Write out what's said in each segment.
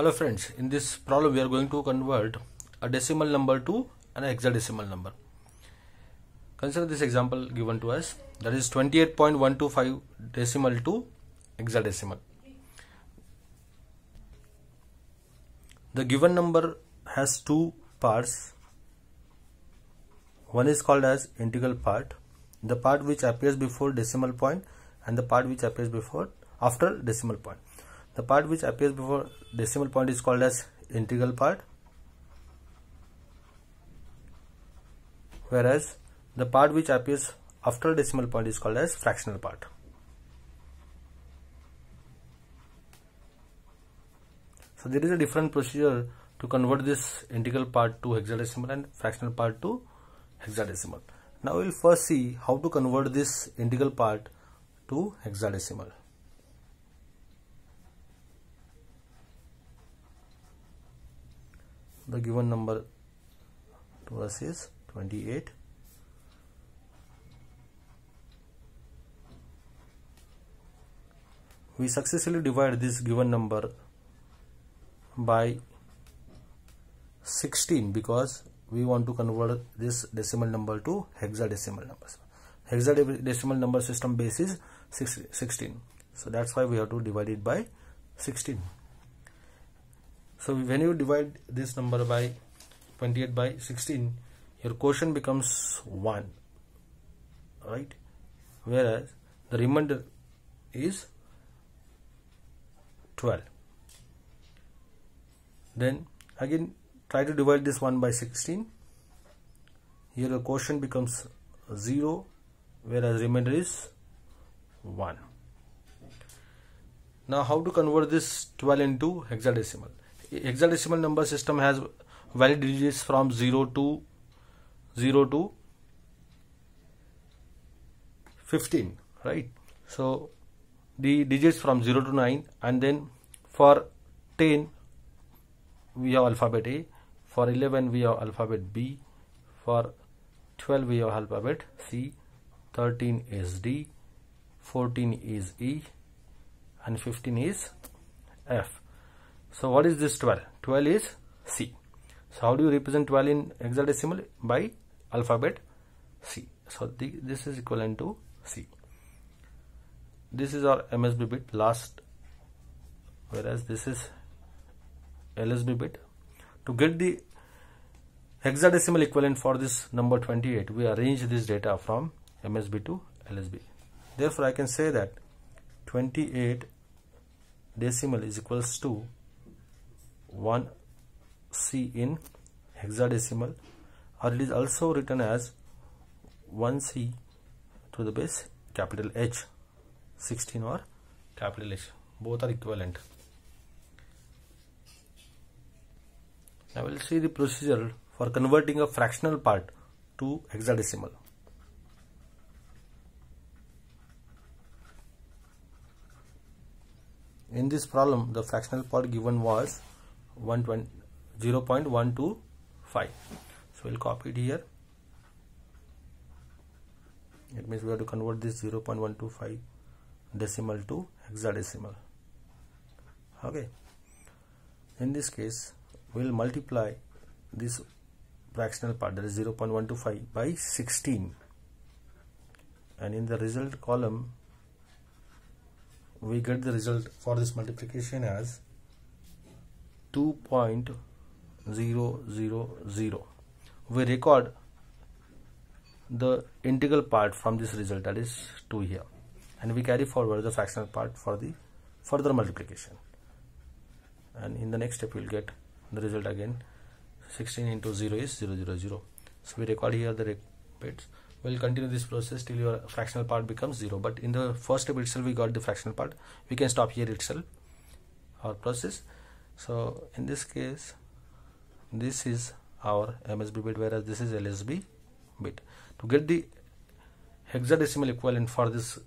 hello friends in this problem we are going to convert a decimal number to an hexadecimal number consider this example given to us that is 28.125 decimal to hexadecimal the given number has two parts one is called as integral part the part which appears before decimal point and the part which appears before after decimal point the part which appears before decimal point is called as integral part whereas the part which appears after decimal point is called as fractional part. So there is a different procedure to convert this integral part to hexadecimal and fractional part to hexadecimal. Now we will first see how to convert this integral part to hexadecimal. the given number to us is 28 we successfully divide this given number by 16 because we want to convert this decimal number to hexadecimal numbers hexadecimal number system base is 16 so that's why we have to divide it by 16 so when you divide this number by 28 by 16 your quotient becomes 1 right whereas the remainder is 12 then again try to divide this 1 by 16 here the quotient becomes 0 whereas remainder is 1 now how to convert this 12 into hexadecimal hexadecimal number system has valid digits from 0 to 0 to 15 right so the digits from 0 to 9 and then for 10 we have alphabet A for 11 we have alphabet B for 12 we have alphabet C 13 is D 14 is E and 15 is F so what is this 12? 12 is C. So how do you represent 12 in hexadecimal? By alphabet C. So the, this is equivalent to C. This is our MSB bit last whereas this is LSB bit. To get the hexadecimal equivalent for this number 28 we arrange this data from MSB to LSB. Therefore I can say that 28 decimal is equals to 1C in hexadecimal or it is also written as 1C to the base capital H 16 or capital H both are equivalent now we'll see the procedure for converting a fractional part to hexadecimal in this problem the fractional part given was 0.125 so we'll copy it here it means we have to convert this 0.125 decimal to hexadecimal okay in this case we'll multiply this fractional part that is 0.125 by 16 and in the result column we get the result for this multiplication as 2.000 we record the integral part from this result that is 2 here and we carry forward the fractional part for the further multiplication and in the next step we'll get the result again 16 into 0 is 000 so we record here the bits we'll continue this process till your fractional part becomes 0 but in the first step itself we got the fractional part we can stop here itself our process so in this case this is our MSB bit whereas this is LSB bit to get the hexadecimal equivalent for this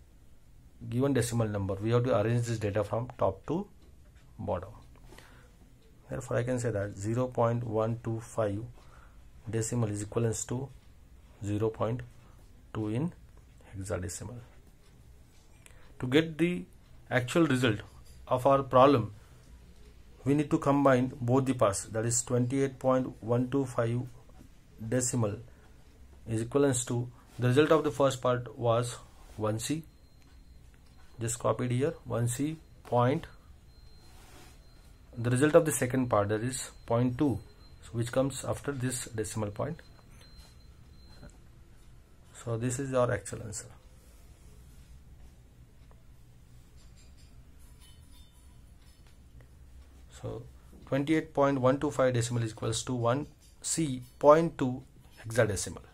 given decimal number we have to arrange this data from top to bottom therefore I can say that 0.125 decimal is equivalent to 0.2 in hexadecimal to get the actual result of our problem we need to combine both the parts that is 28.125 decimal is equivalent to the result of the first part was 1c just copied here 1c point the result of the second part that is 0.2 so which comes after this decimal point so this is our actual answer So 28.125 decimal equals to 1C 0.2 hexadecimal.